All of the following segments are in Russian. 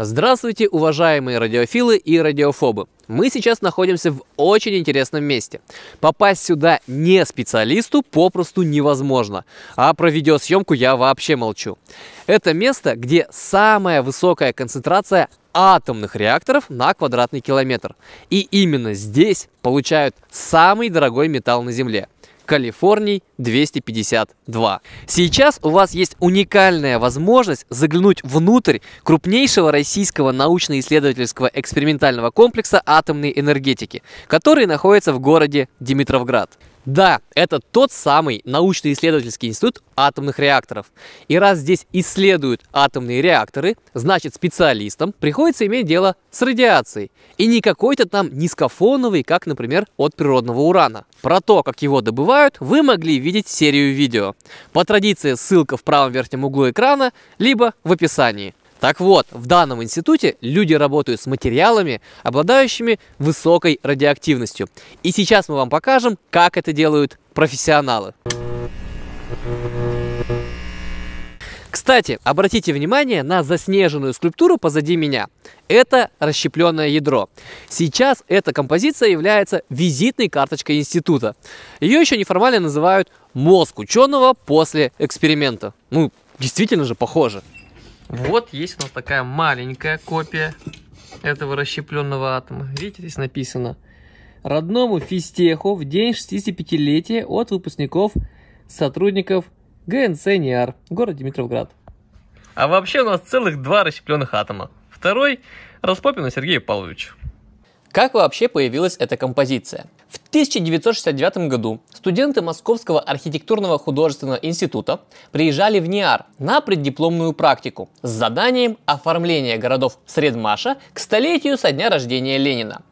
Здравствуйте, уважаемые радиофилы и радиофобы! Мы сейчас находимся в очень интересном месте. Попасть сюда не специалисту попросту невозможно. А про видеосъемку я вообще молчу. Это место, где самая высокая концентрация атомных реакторов на квадратный километр. И именно здесь получают самый дорогой металл на Земле Калифорний 252. Сейчас у вас есть уникальная возможность заглянуть внутрь крупнейшего российского научно-исследовательского экспериментального комплекса атомной энергетики, который находится в городе Димитровград. Да, это тот самый научно-исследовательский институт атомных реакторов. И раз здесь исследуют атомные реакторы, значит специалистам приходится иметь дело с радиацией. И не какой-то там низкофоновый, как, например, от природного урана. Про то, как его добывают, вы могли видеть серию видео. По традиции ссылка в правом верхнем углу экрана, либо в описании. Так вот, в данном институте люди работают с материалами, обладающими высокой радиоактивностью. И сейчас мы вам покажем, как это делают профессионалы. Кстати, обратите внимание на заснеженную скульптуру позади меня. Это расщепленное ядро. Сейчас эта композиция является визитной карточкой института. Ее еще неформально называют «мозг ученого после эксперимента». Ну, действительно же похоже. Вот есть у нас такая маленькая копия этого расщепленного атома. Видите, здесь написано родному физтеху в день 65-летия от выпускников сотрудников ГНЦ НИАР, город Димитровград. А вообще у нас целых два расщепленных атома. Второй Распопина Сергея Павловича. Как вообще появилась эта композиция? В 1969 году студенты Московского архитектурного художественного института приезжали в Ниар на преддипломную практику с заданием оформления городов Средмаша к столетию со дня рождения Ленина.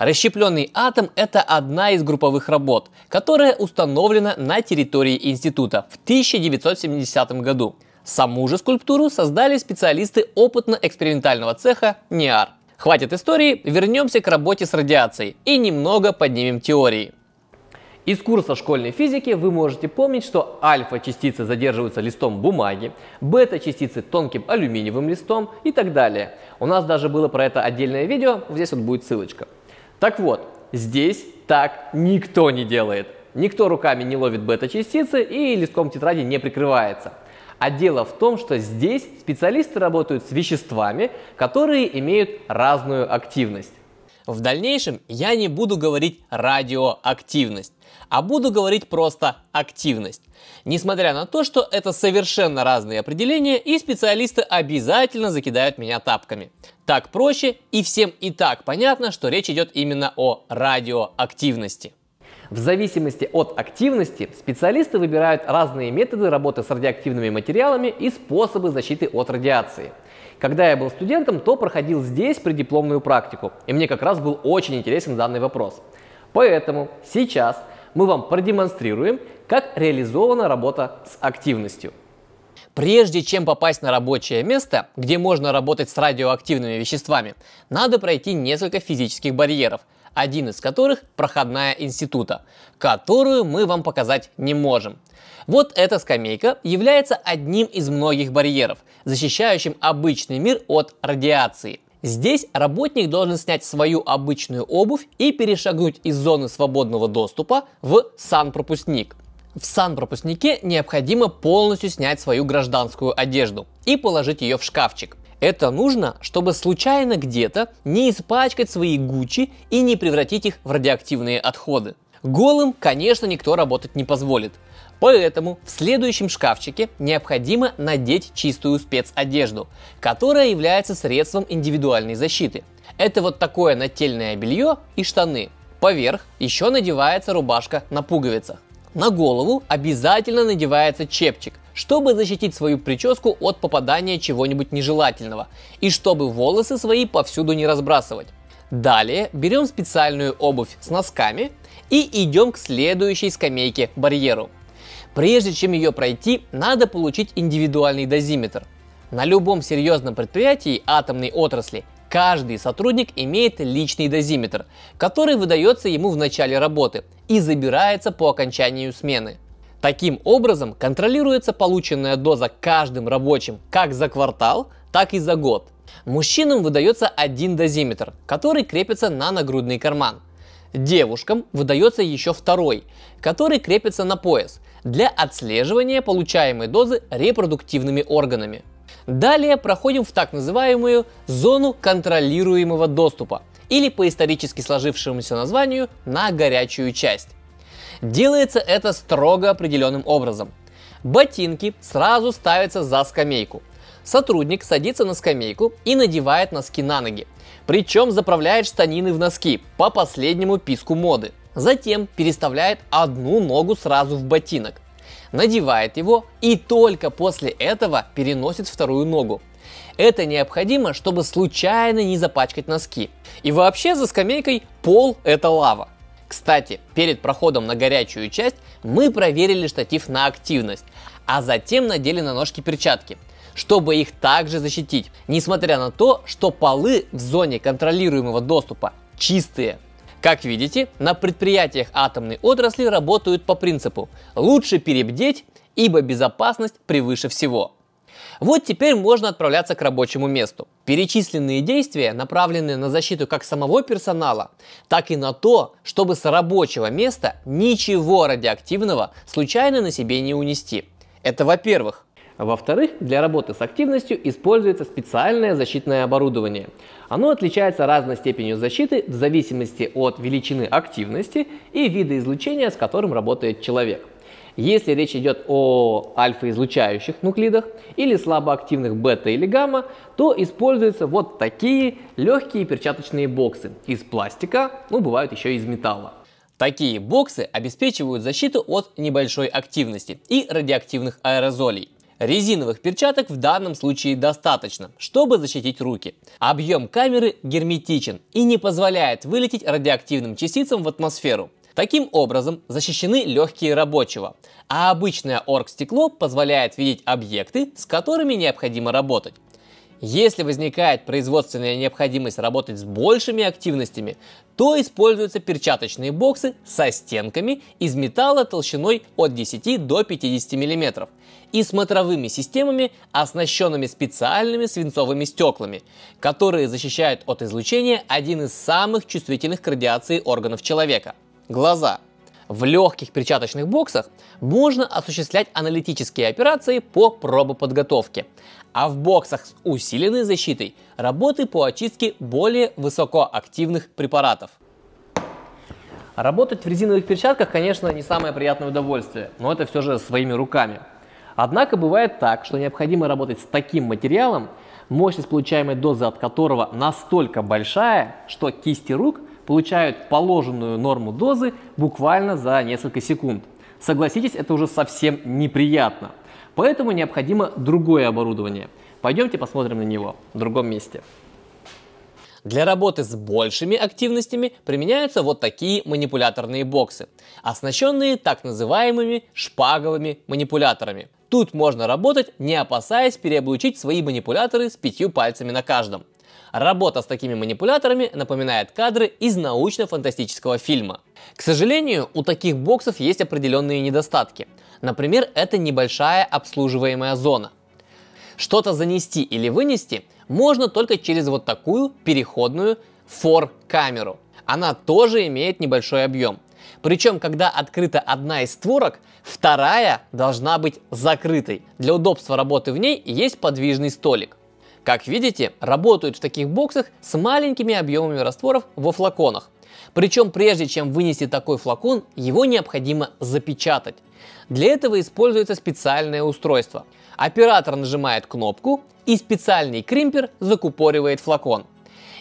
Расщепленный атом – это одна из групповых работ, которая установлена на территории института в 1970 году. Саму же скульптуру создали специалисты опытно-экспериментального цеха НИАР. Хватит истории, вернемся к работе с радиацией и немного поднимем теории. Из курса школьной физики вы можете помнить, что альфа-частицы задерживаются листом бумаги, бета-частицы тонким алюминиевым листом и так далее. У нас даже было про это отдельное видео, здесь вот будет ссылочка. Так вот, здесь так никто не делает. Никто руками не ловит бета-частицы и листком тетради не прикрывается. А дело в том, что здесь специалисты работают с веществами, которые имеют разную активность. В дальнейшем я не буду говорить радиоактивность, а буду говорить просто активность. Несмотря на то, что это совершенно разные определения, и специалисты обязательно закидают меня тапками. Так проще, и всем и так понятно, что речь идет именно о радиоактивности. В зависимости от активности специалисты выбирают разные методы работы с радиоактивными материалами и способы защиты от радиации. Когда я был студентом, то проходил здесь преддипломную практику, и мне как раз был очень интересен данный вопрос. Поэтому сейчас мы вам продемонстрируем, как реализована работа с активностью. Прежде чем попасть на рабочее место, где можно работать с радиоактивными веществами, надо пройти несколько физических барьеров – один из которых проходная института, которую мы вам показать не можем. Вот эта скамейка является одним из многих барьеров, защищающим обычный мир от радиации. Здесь работник должен снять свою обычную обувь и перешагнуть из зоны свободного доступа в санпропускник. В санпропускнике необходимо полностью снять свою гражданскую одежду и положить ее в шкафчик. Это нужно, чтобы случайно где-то не испачкать свои гуччи и не превратить их в радиоактивные отходы. Голым, конечно, никто работать не позволит. Поэтому в следующем шкафчике необходимо надеть чистую спецодежду, которая является средством индивидуальной защиты. Это вот такое нательное белье и штаны. Поверх еще надевается рубашка на пуговицах. На голову обязательно надевается чепчик, чтобы защитить свою прическу от попадания чего-нибудь нежелательного и чтобы волосы свои повсюду не разбрасывать. Далее берем специальную обувь с носками и идем к следующей скамейке барьеру. Прежде чем ее пройти, надо получить индивидуальный дозиметр. На любом серьезном предприятии атомной отрасли Каждый сотрудник имеет личный дозиметр, который выдается ему в начале работы и забирается по окончанию смены. Таким образом контролируется полученная доза каждым рабочим как за квартал, так и за год. Мужчинам выдается один дозиметр, который крепится на нагрудный карман. Девушкам выдается еще второй, который крепится на пояс для отслеживания получаемой дозы репродуктивными органами. Далее проходим в так называемую зону контролируемого доступа, или по исторически сложившемуся названию на горячую часть. Делается это строго определенным образом. Ботинки сразу ставятся за скамейку. Сотрудник садится на скамейку и надевает носки на ноги. Причем заправляет штанины в носки по последнему писку моды. Затем переставляет одну ногу сразу в ботинок надевает его и только после этого переносит вторую ногу. Это необходимо, чтобы случайно не запачкать носки. И вообще за скамейкой пол – это лава. Кстати, перед проходом на горячую часть мы проверили штатив на активность, а затем надели на ножки перчатки, чтобы их также защитить, несмотря на то, что полы в зоне контролируемого доступа чистые. Как видите, на предприятиях атомной отрасли работают по принципу «лучше перебдеть, ибо безопасность превыше всего». Вот теперь можно отправляться к рабочему месту. Перечисленные действия направлены на защиту как самого персонала, так и на то, чтобы с рабочего места ничего радиоактивного случайно на себе не унести. Это во-первых. Во-вторых, для работы с активностью используется специальное защитное оборудование. Оно отличается разной степенью защиты в зависимости от величины активности и вида излучения, с которым работает человек. Если речь идет о альфа-излучающих нуклидах или слабоактивных бета или гамма, то используются вот такие легкие перчаточные боксы из пластика, ну бывают еще из металла. Такие боксы обеспечивают защиту от небольшой активности и радиоактивных аэрозолей. Резиновых перчаток в данном случае достаточно, чтобы защитить руки. Объем камеры герметичен и не позволяет вылететь радиоактивным частицам в атмосферу. Таким образом защищены легкие рабочего, а обычное оргстекло позволяет видеть объекты, с которыми необходимо работать. Если возникает производственная необходимость работать с большими активностями, то используются перчаточные боксы со стенками из металла толщиной от 10 до 50 мм и смотровыми системами, оснащенными специальными свинцовыми стеклами, которые защищают от излучения один из самых чувствительных к радиации органов человека – глаза. В легких перчаточных боксах можно осуществлять аналитические операции по пробоподготовке, а в боксах с усиленной защитой работы по очистке более высокоактивных препаратов. Работать в резиновых перчатках, конечно, не самое приятное удовольствие, но это все же своими руками. Однако бывает так, что необходимо работать с таким материалом, мощность получаемой дозы от которого настолько большая, что кисти рук получают положенную норму дозы буквально за несколько секунд. Согласитесь, это уже совсем неприятно – Поэтому необходимо другое оборудование. Пойдемте посмотрим на него в другом месте. Для работы с большими активностями применяются вот такие манипуляторные боксы, оснащенные так называемыми шпаговыми манипуляторами. Тут можно работать, не опасаясь переоблучить свои манипуляторы с пятью пальцами на каждом. Работа с такими манипуляторами напоминает кадры из научно-фантастического фильма. К сожалению, у таких боксов есть определенные недостатки – Например, это небольшая обслуживаемая зона. Что-то занести или вынести можно только через вот такую переходную фор-камеру. Она тоже имеет небольшой объем. Причем, когда открыта одна из створок, вторая должна быть закрытой. Для удобства работы в ней есть подвижный столик. Как видите, работают в таких боксах с маленькими объемами растворов во флаконах. Причем прежде чем вынести такой флакон, его необходимо запечатать. Для этого используется специальное устройство. Оператор нажимает кнопку и специальный кримпер закупоривает флакон.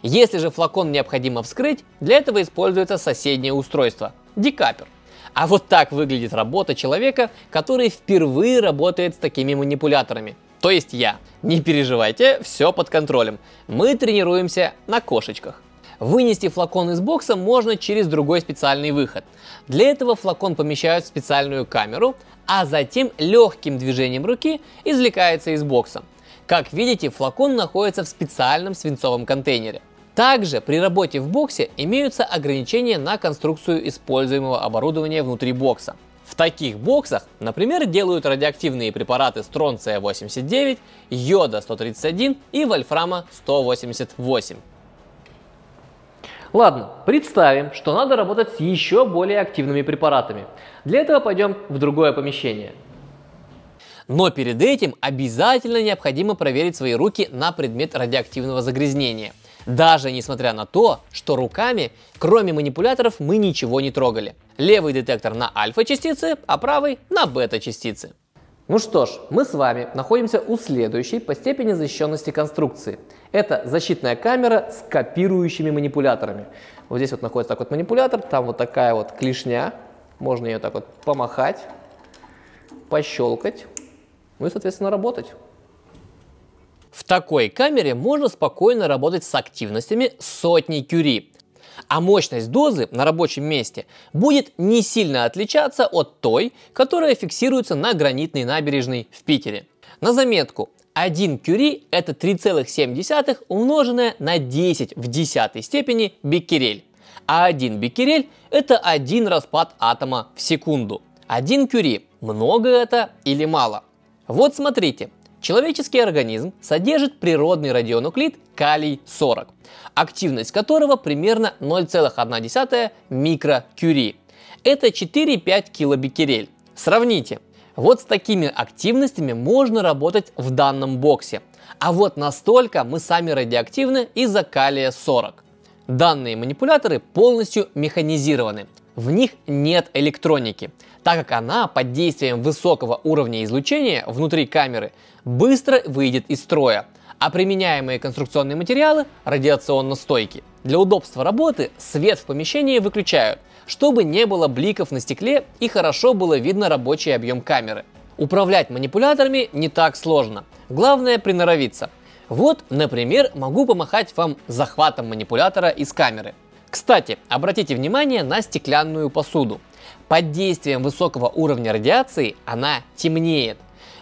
Если же флакон необходимо вскрыть, для этого используется соседнее устройство – декапер. А вот так выглядит работа человека, который впервые работает с такими манипуляторами. То есть я. Не переживайте, все под контролем. Мы тренируемся на кошечках. Вынести флакон из бокса можно через другой специальный выход. Для этого флакон помещают в специальную камеру, а затем легким движением руки извлекается из бокса. Как видите, флакон находится в специальном свинцовом контейнере. Также при работе в боксе имеются ограничения на конструкцию используемого оборудования внутри бокса. В таких боксах, например, делают радиоактивные препараты стронция 89, йода 131 и вольфрама 188. Ладно, представим, что надо работать с еще более активными препаратами. Для этого пойдем в другое помещение. Но перед этим обязательно необходимо проверить свои руки на предмет радиоактивного загрязнения. Даже несмотря на то, что руками, кроме манипуляторов, мы ничего не трогали. Левый детектор на альфа-частицы, а правый на бета-частицы. Ну что ж, мы с вами находимся у следующей по степени защищенности конструкции. Это защитная камера с копирующими манипуляторами. Вот здесь вот находится такой вот манипулятор, там вот такая вот клешня, можно ее так вот помахать, пощелкать, ну и, соответственно, работать. В такой камере можно спокойно работать с активностями сотни кюри а мощность дозы на рабочем месте будет не сильно отличаться от той, которая фиксируется на гранитной набережной в Питере. На заметку, 1 кюри – это 3,7 умноженное на 10 в десятой степени беккерель, А 1 беккерель это один распад атома в секунду. 1 кюри – много это или мало? Вот смотрите, Человеческий организм содержит природный радионуклид калий-40, активность которого примерно 0,1 микрокюри. Это 4-5 килобекерель. Сравните. Вот с такими активностями можно работать в данном боксе. А вот настолько мы сами радиоактивны из-за калия-40. Данные манипуляторы полностью механизированы. В них нет электроники, так как она под действием высокого уровня излучения внутри камеры быстро выйдет из строя, а применяемые конструкционные материалы радиационно стойки. Для удобства работы свет в помещении выключают, чтобы не было бликов на стекле и хорошо было видно рабочий объем камеры. Управлять манипуляторами не так сложно. Главное приноровиться – вот, например, могу помахать вам захватом манипулятора из камеры. Кстати, обратите внимание на стеклянную посуду. Под действием высокого уровня радиации она темнеет.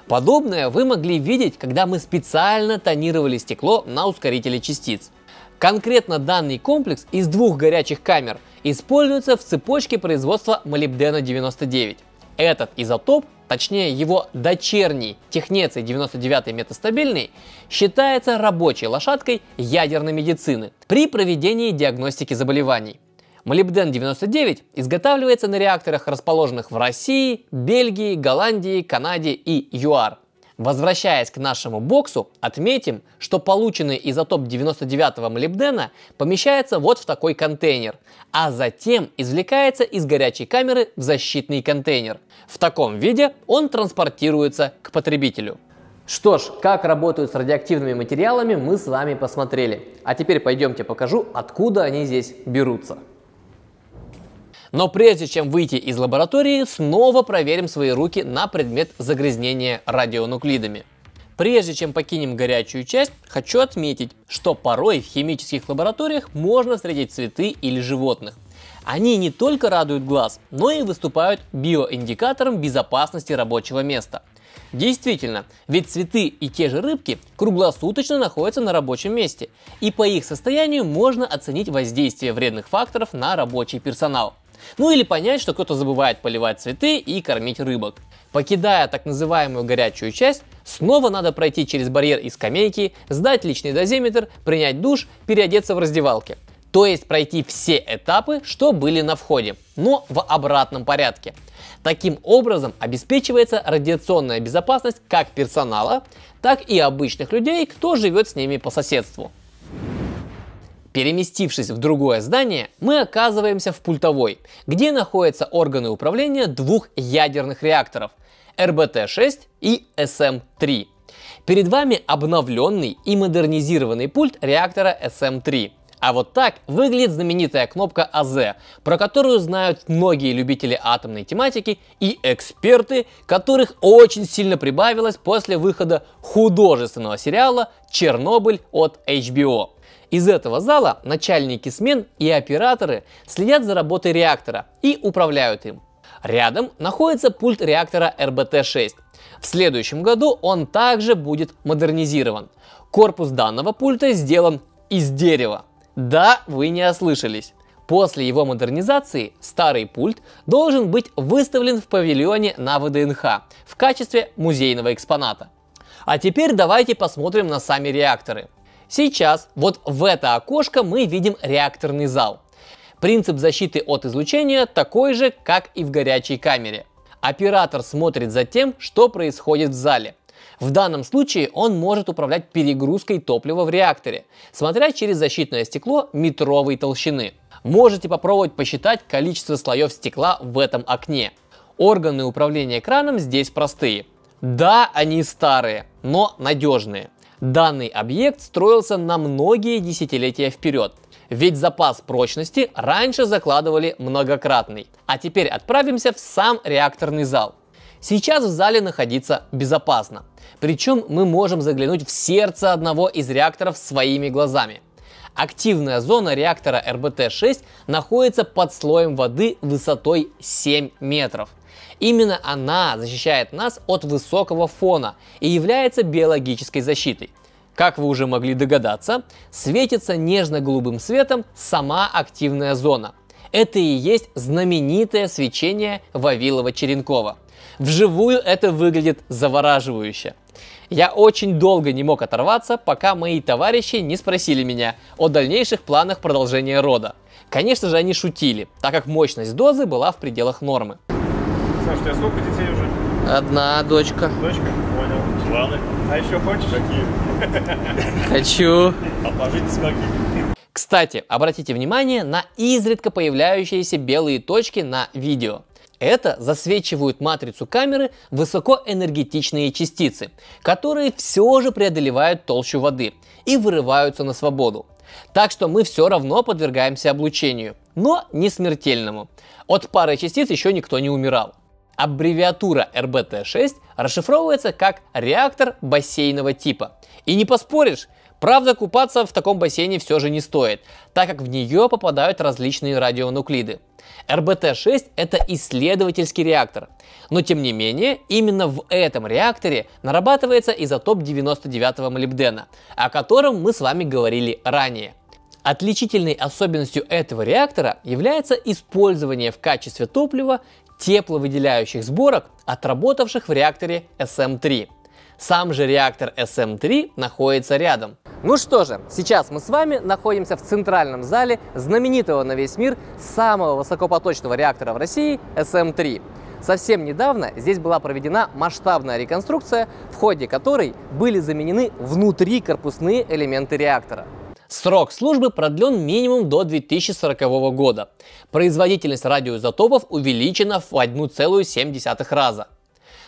Подобное вы могли видеть, когда мы специально тонировали стекло на ускорителе частиц. Конкретно данный комплекс из двух горячих камер используется в цепочке производства молибдена-99. Этот изотоп точнее его дочерний технеций 99-й метастабильный, считается рабочей лошадкой ядерной медицины при проведении диагностики заболеваний. Молибден-99 изготавливается на реакторах, расположенных в России, Бельгии, Голландии, Канаде и ЮАР. Возвращаясь к нашему боксу, отметим, что полученный изотоп 99-го молибдена помещается вот в такой контейнер, а затем извлекается из горячей камеры в защитный контейнер. В таком виде он транспортируется к потребителю. Что ж, как работают с радиоактивными материалами мы с вами посмотрели. А теперь пойдемте покажу, откуда они здесь берутся. Но прежде чем выйти из лаборатории, снова проверим свои руки на предмет загрязнения радионуклидами. Прежде чем покинем горячую часть, хочу отметить, что порой в химических лабораториях можно встретить цветы или животных. Они не только радуют глаз, но и выступают биоиндикатором безопасности рабочего места. Действительно, ведь цветы и те же рыбки круглосуточно находятся на рабочем месте, и по их состоянию можно оценить воздействие вредных факторов на рабочий персонал. Ну или понять, что кто-то забывает поливать цветы и кормить рыбок. Покидая так называемую горячую часть, снова надо пройти через барьер из скамейки, сдать личный дозиметр, принять душ, переодеться в раздевалке. То есть пройти все этапы, что были на входе, но в обратном порядке. Таким образом обеспечивается радиационная безопасность как персонала, так и обычных людей, кто живет с ними по соседству. Переместившись в другое здание, мы оказываемся в пультовой, где находятся органы управления двух ядерных реакторов – РБТ-6 и СМ-3. Эм Перед вами обновленный и модернизированный пульт реактора СМ-3. Эм а вот так выглядит знаменитая кнопка АЗ, про которую знают многие любители атомной тематики и эксперты, которых очень сильно прибавилось после выхода художественного сериала «Чернобыль» от HBO. Из этого зала начальники смен и операторы следят за работой реактора и управляют им. Рядом находится пульт реактора РБТ-6. В следующем году он также будет модернизирован. Корпус данного пульта сделан из дерева. Да, вы не ослышались. После его модернизации старый пульт должен быть выставлен в павильоне на ВДНХ в качестве музейного экспоната. А теперь давайте посмотрим на сами реакторы. Сейчас вот в это окошко мы видим реакторный зал. Принцип защиты от излучения такой же, как и в горячей камере. Оператор смотрит за тем, что происходит в зале. В данном случае он может управлять перегрузкой топлива в реакторе, смотря через защитное стекло метровой толщины. Можете попробовать посчитать количество слоев стекла в этом окне. Органы управления экраном здесь простые. Да, они старые, но надежные. Данный объект строился на многие десятилетия вперед, ведь запас прочности раньше закладывали многократный. А теперь отправимся в сам реакторный зал. Сейчас в зале находиться безопасно. Причем мы можем заглянуть в сердце одного из реакторов своими глазами. Активная зона реактора РБТ-6 находится под слоем воды высотой 7 метров. Именно она защищает нас от высокого фона и является биологической защитой. Как вы уже могли догадаться, светится нежно-голубым светом сама активная зона. Это и есть знаменитое свечение Вавилова-Черенкова. Вживую это выглядит завораживающе. Я очень долго не мог оторваться, пока мои товарищи не спросили меня о дальнейших планах продолжения рода. Конечно же, они шутили, так как мощность дозы была в пределах нормы. Саш, у тебя сколько детей уже? Одна дочка. Дочка? Понял. Планы? А еще хочешь? Какие? Хочу. А пожить смоги. Кстати, обратите внимание на изредка появляющиеся белые точки на видео. Это засвечивают матрицу камеры высокоэнергетичные частицы, которые все же преодолевают толщу воды и вырываются на свободу. Так что мы все равно подвергаемся облучению, но не смертельному. От пары частиц еще никто не умирал. Аббревиатура РБТ-6 расшифровывается как реактор бассейного типа. И не поспоришь, Правда, купаться в таком бассейне все же не стоит, так как в нее попадают различные радионуклиды. РБТ-6 – это исследовательский реактор. Но тем не менее, именно в этом реакторе нарабатывается изотоп 99-го молибдена, о котором мы с вами говорили ранее. Отличительной особенностью этого реактора является использование в качестве топлива тепловыделяющих сборок, отработавших в реакторе SM3. Сам же реактор SM3 находится рядом. Ну что же, сейчас мы с вами находимся в центральном зале знаменитого на весь мир самого высокопоточного реактора в России SM3. Совсем недавно здесь была проведена масштабная реконструкция, в ходе которой были заменены внутри корпусные элементы реактора. Срок службы продлен минимум до 2040 года. Производительность радиоизотопов увеличена в 1,7 раза.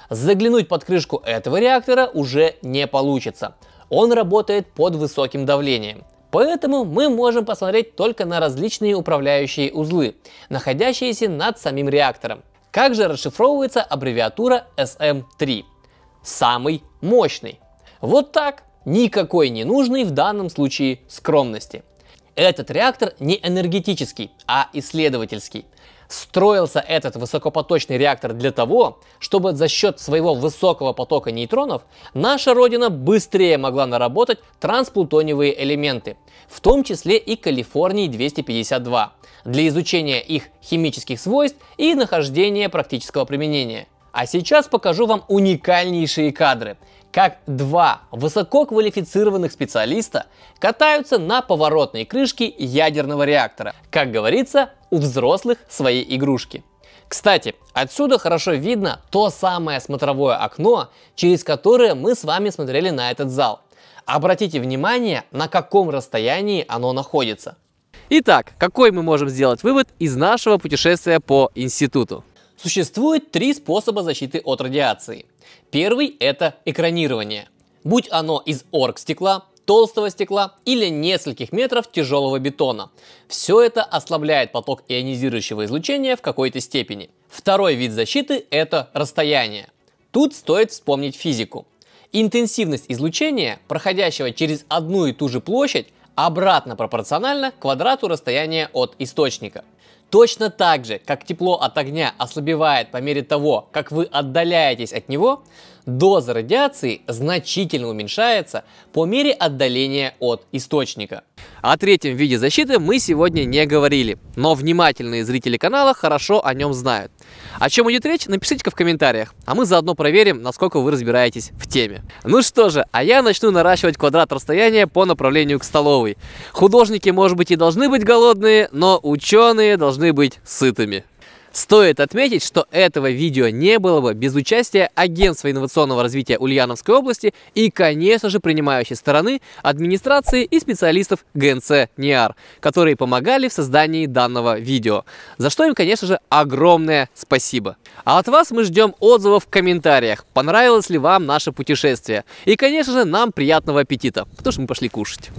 Заглянуть под крышку этого реактора уже не получится. Он работает под высоким давлением. Поэтому мы можем посмотреть только на различные управляющие узлы, находящиеся над самим реактором. Как же расшифровывается аббревиатура SM3? Самый мощный. Вот так. Никакой ненужной в данном случае скромности. Этот реактор не энергетический, а исследовательский. Строился этот высокопоточный реактор для того, чтобы за счет своего высокого потока нейтронов наша Родина быстрее могла наработать трансплутониевые элементы, в том числе и калифорний-252, для изучения их химических свойств и нахождения практического применения. А сейчас покажу вам уникальнейшие кадры, как два высококвалифицированных специалиста катаются на поворотной крышке ядерного реактора. Как говорится, у взрослых свои игрушки. Кстати, отсюда хорошо видно то самое смотровое окно, через которое мы с вами смотрели на этот зал. Обратите внимание, на каком расстоянии оно находится. Итак, какой мы можем сделать вывод из нашего путешествия по институту? Существует три способа защиты от радиации. Первый – это экранирование. Будь оно из оргстекла, толстого стекла или нескольких метров тяжелого бетона. Все это ослабляет поток ионизирующего излучения в какой-то степени. Второй вид защиты – это расстояние. Тут стоит вспомнить физику. Интенсивность излучения, проходящего через одну и ту же площадь, обратно пропорциональна квадрату расстояния от источника – Точно так же, как тепло от огня ослабевает по мере того, как вы отдаляетесь от него, доза радиации значительно уменьшается по мере отдаления от источника. О третьем виде защиты мы сегодня не говорили, но внимательные зрители канала хорошо о нем знают. О чем идет речь, напишите-ка в комментариях, а мы заодно проверим, насколько вы разбираетесь в теме. Ну что же, а я начну наращивать квадрат расстояния по направлению к столовой. Художники, может быть, и должны быть голодные, но ученые должны быть сытыми. Стоит отметить, что этого видео не было бы без участия Агентства инновационного развития Ульяновской области и, конечно же, принимающей стороны администрации и специалистов ГНЦ НИАР, которые помогали в создании данного видео, за что им, конечно же, огромное спасибо. А от вас мы ждем отзывов в комментариях, понравилось ли вам наше путешествие. И, конечно же, нам приятного аппетита, потому что мы пошли кушать.